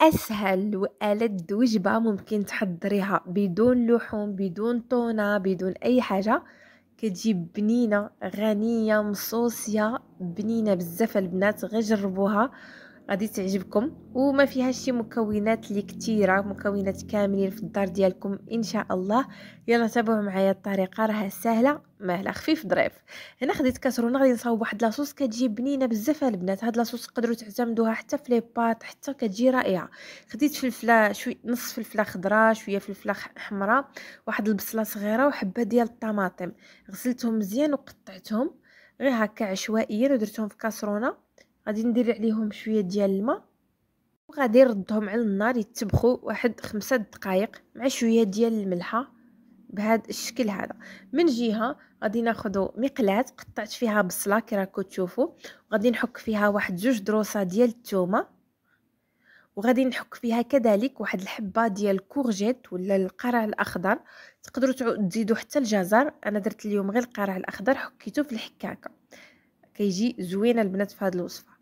اسهل والد وجبه ممكن تحضريها بدون لحوم بدون طونه بدون اي حاجه كتجي بنينه غنيه مصوصيه بنينه بزاف البنات غير جربوها غادي تعجبكم وما فيهاش شي مكونات اللي كثيره مكونات كاملين في الدار ديالكم ان شاء الله يلا تابعوا معايا الطريقه راه سهله مهله خفيف ظريف هنا خديت كسرونه غادي نصاوب واحد لاصوص كتجي بنينه بزاف البنات هاد لاصوص تقدروا تعتمدوها حتى في لي بات حتى كتجي رائعه خديت فلفله شوي نص فلفله خضراء شويه فلفله حمراء واحد البصله صغيره وحبه ديال الطماطم غسلتهم مزيان وقطعتهم غير هكا عشوائيا ودرتهم في كاسرونه غادي ندير عليهم شويه ديال الماء وغادي نردهم على النار يتبخوا واحد خمسة دقائق مع شويه ديال الملحه بهذا الشكل هذا من جهه غادي ناخذ مقلاة قطعت فيها بصله كي راكم تشوفوا وغادي نحك فيها واحد جوج دروسه ديال الثومه وغادي نحك فيها كذلك واحد الحبه ديال الكورجيت ولا القرع الاخضر تقدروا تزيدوا حتى الجزر انا درت اليوم غير القرع الاخضر حكيته في الحكاكه كيجي زوينه البنات في هذه الوصفه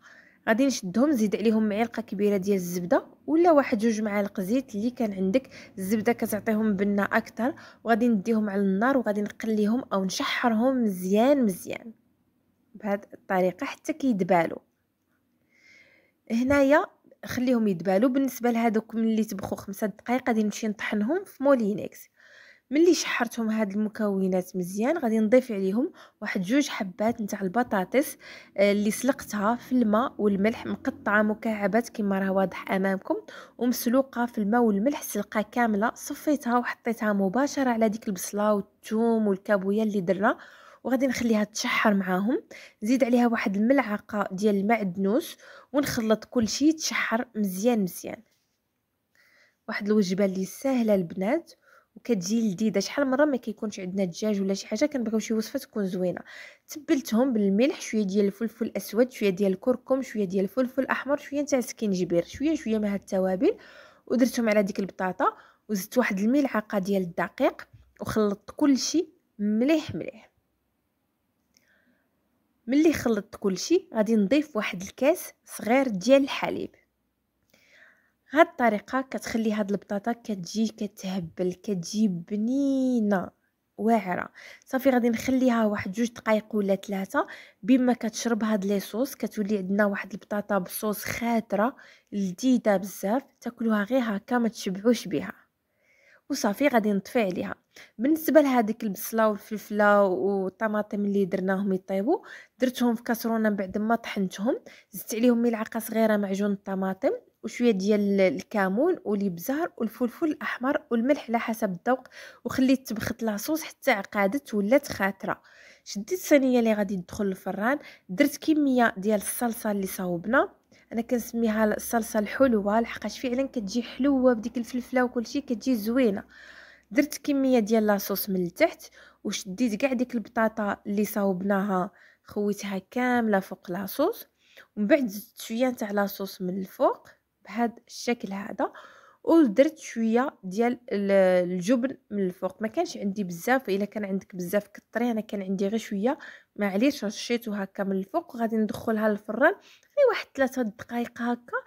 غادي نشدهم نزيد عليهم معلقه كبيره ديال الزبده ولا واحد جوج معالق زيت اللي كان عندك الزبده كتعطيهم بنه اكثر وغادي نديهم على النار وغادي نقليهم او نشحرهم مزيان مزيان بهاد الطريقه حتى كيدبالوا هنايا خليهم يدبالوا بالنسبه لهذوك ملي تبخو خمسة دقائق غادي نمشي نطحنهم في مولينكس ملي شحرتهم هاد المكونات مزيان غادي نضيف عليهم واحد جوج حبات نتاع البطاطس آه، اللي سلقتها في الماء والملح مقطعه مكعبات كما راه واضح امامكم ومسلوقه في الماء والملح سلقه كامله صفيتها وحطيتها مباشره على ديك البصله والثوم والكابويا اللي درنا وغادي نخليها تشحر معاهم نزيد عليها واحد الملعقه ديال المعدنوس ونخلط كل شيء يتشحر مزيان مزيان واحد الوجبه اللي سهله البنات وكتجي لذيذه شحال مره ما كيكونش عندنا دجاج ولا شي حاجه كنبغيو شي وصفه تكون زوينه تبلتهم بالملح شويه ديال الفلفل الاسود شويه ديال الكركم شويه ديال الفلفل الاحمر شويه نتاع السكينجبير شويه شويه هاد التوابل ودرتهم على ديك البطاطا وزدت واحد الملعقه ديال الدقيق وخلطت كلشي مليح مليح ملي خلطت كلشي غادي نضيف واحد الكاس صغير ديال الحليب هاد الطريقه كتخلي هاد البطاطا كتجي كتهبل كتجي بنينه واعره صافي غادي نخليها واحد جوج دقائق ولا ثلاثه بما كتشرب هاد لي صوص كتولي عندنا واحد البطاطا بصوص خاطره لذيذه بزاف تاكلوها غير هكا ما تشبعوش بها وصافي غادي نطفي عليها بالنسبه لهذيك البصله والفلفله والطماطم اللي درناهم يطيبوا درتهم في كاسرونه بعد ما طحنتهم زدت عليهم ملعقه صغيره معجون الطماطم وشويه ديال الكمون والابزار والفلفل الاحمر والملح على حسب الذوق وخليت تبخت لاصوص حتى عقادت ولات خاتره شديت الصينيه اللي غادي تدخل الفران درت كميه ديال الصلصه اللي صاوبنا انا كنسميها الصلصه الحلوه لحقاش فعلا كتجي حلوه بديك الفلفله وكلشي كتجي زوينه درت كميه ديال لاصوص من التحت وشديت كاع ديك البطاطا اللي صاوبناها خويتها كامله فوق لاصوص ومن بعد زدت شويه تاع لاصوص من الفوق بهذا الشكل هذا ودرت شويه ديال الجبن من الفوق ما كانش عندي بزاف الا كان عندك بزاف كثري انا كان عندي غير شويه معليش رشيتو هكا من الفوق وغادي ندخلها للفران غير واحد 3 دقائق هكا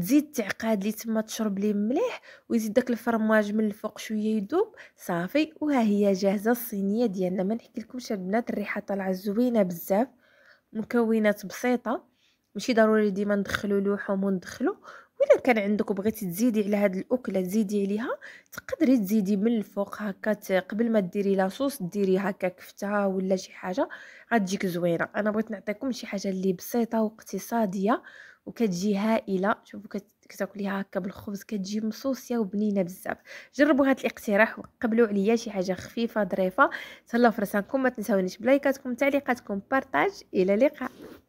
تزيد تعقاد لي تما تشرب ليه مليح ويزيد داك الفرماج من الفوق شويه يذوب صافي وها هي جاهزه الصينيه ديالنا ما نحكي لكمش البنات الريحه طالعه زوينه بزاف مكونات بسيطه ماشي ضروري ديما ندخلو لوحهم وندخلو واذا كان عندك وبغيتي تزيدي على هاد الاكله تزيدي عليها تقدري تزيدي من الفوق هكا قبل ما ديري لاصوص ديري هكا كفته ولا شي حاجه غتجيك زوينه انا بغيت نعطيكم شي حاجه اللي بسيطه واقتصاديه وكتجي هائله شوفوا كتاكليها هكا بالخبز كتجي مصوصيه وبنينه بزاف جربوا هذا الاقتراح وقبلوا عليا شي حاجه خفيفه ظريفه تهلاو في ما تنساونيش بلايكاتكم تعليقاتكم بارطاج الى اللقاء